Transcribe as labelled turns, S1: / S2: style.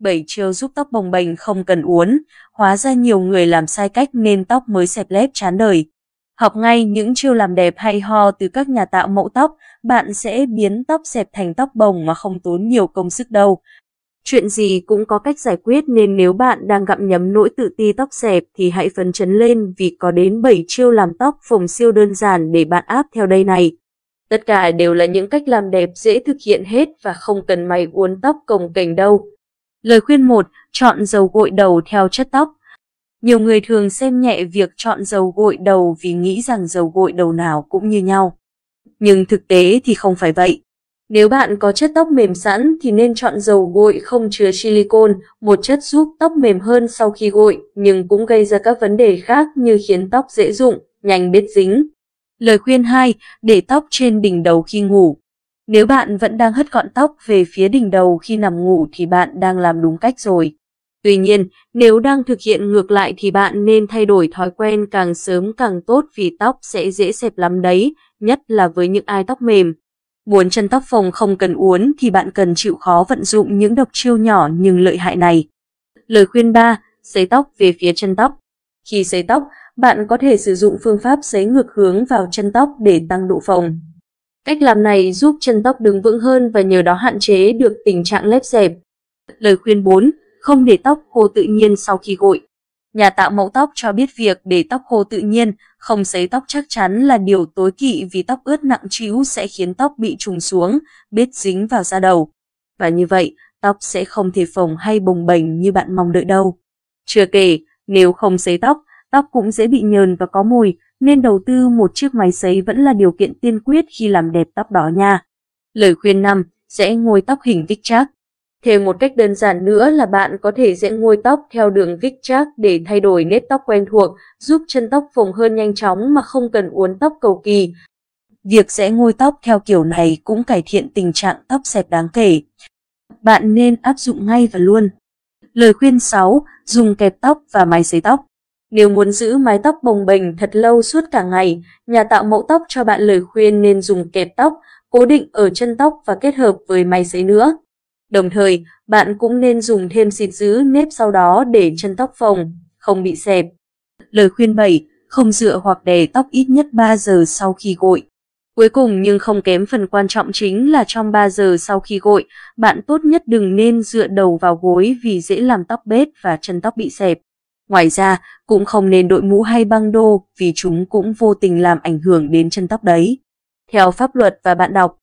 S1: bảy chiêu giúp tóc bồng bềnh không cần uốn, hóa ra nhiều người làm sai cách nên tóc mới xẹp lép chán đời. Học ngay những chiêu làm đẹp hay ho từ các nhà tạo mẫu tóc, bạn sẽ biến tóc xẹp thành tóc bồng mà không tốn nhiều công sức đâu. Chuyện gì cũng có cách giải quyết nên nếu bạn đang gặm nhấm nỗi tự ti tóc xẹp thì hãy phấn chấn lên vì có đến 7 chiêu làm tóc phồng siêu đơn giản để bạn áp theo đây này. Tất cả đều là những cách làm đẹp dễ thực hiện hết và không cần mày uốn tóc cồng cành đâu. Lời khuyên 1. Chọn dầu gội đầu theo chất tóc. Nhiều người thường xem nhẹ việc chọn dầu gội đầu vì nghĩ rằng dầu gội đầu nào cũng như nhau. Nhưng thực tế thì không phải vậy. Nếu bạn có chất tóc mềm sẵn thì nên chọn dầu gội không chứa silicon, một chất giúp tóc mềm hơn sau khi gội nhưng cũng gây ra các vấn đề khác như khiến tóc dễ rụng, nhanh bết dính. Lời khuyên 2. Để tóc trên đỉnh đầu khi ngủ. Nếu bạn vẫn đang hất gọn tóc về phía đỉnh đầu khi nằm ngủ thì bạn đang làm đúng cách rồi. Tuy nhiên, nếu đang thực hiện ngược lại thì bạn nên thay đổi thói quen càng sớm càng tốt vì tóc sẽ dễ xẹp lắm đấy, nhất là với những ai tóc mềm. Muốn chân tóc phồng không cần uốn thì bạn cần chịu khó vận dụng những độc chiêu nhỏ nhưng lợi hại này. Lời khuyên 3. Sấy tóc về phía chân tóc Khi sấy tóc, bạn có thể sử dụng phương pháp sấy ngược hướng vào chân tóc để tăng độ phồng. Cách làm này giúp chân tóc đứng vững hơn và nhờ đó hạn chế được tình trạng lép dẹp. Lời khuyên 4. Không để tóc khô tự nhiên sau khi gội. Nhà tạo mẫu tóc cho biết việc để tóc khô tự nhiên, không sấy tóc chắc chắn là điều tối kỵ vì tóc ướt nặng trĩu sẽ khiến tóc bị trùng xuống, bết dính vào da đầu. Và như vậy, tóc sẽ không thể phồng hay bồng bềnh như bạn mong đợi đâu. Chưa kể, nếu không sấy tóc, tóc cũng dễ bị nhờn và có mùi, nên đầu tư một chiếc máy sấy vẫn là điều kiện tiên quyết khi làm đẹp tóc đó nha. Lời khuyên năm, Sẽ ngôi tóc hình vích chắc. Thêm một cách đơn giản nữa là bạn có thể sẽ ngôi tóc theo đường vích chắc để thay đổi nếp tóc quen thuộc, giúp chân tóc phồng hơn nhanh chóng mà không cần uốn tóc cầu kỳ. Việc sẽ ngôi tóc theo kiểu này cũng cải thiện tình trạng tóc xẹp đáng kể. Bạn nên áp dụng ngay và luôn. Lời khuyên 6. Dùng kẹp tóc và máy sấy tóc. Nếu muốn giữ mái tóc bồng bềnh thật lâu suốt cả ngày, nhà tạo mẫu tóc cho bạn lời khuyên nên dùng kẹp tóc, cố định ở chân tóc và kết hợp với máy sấy nữa. Đồng thời, bạn cũng nên dùng thêm xịt giữ nếp sau đó để chân tóc phồng, không bị xẹp. Lời khuyên 7. Không dựa hoặc đè tóc ít nhất 3 giờ sau khi gội. Cuối cùng nhưng không kém phần quan trọng chính là trong 3 giờ sau khi gội, bạn tốt nhất đừng nên dựa đầu vào gối vì dễ làm tóc bết và chân tóc bị xẹp. Ngoài ra, cũng không nên đội mũ hay băng đô vì chúng cũng vô tình làm ảnh hưởng đến chân tóc đấy. Theo pháp luật và bạn đọc,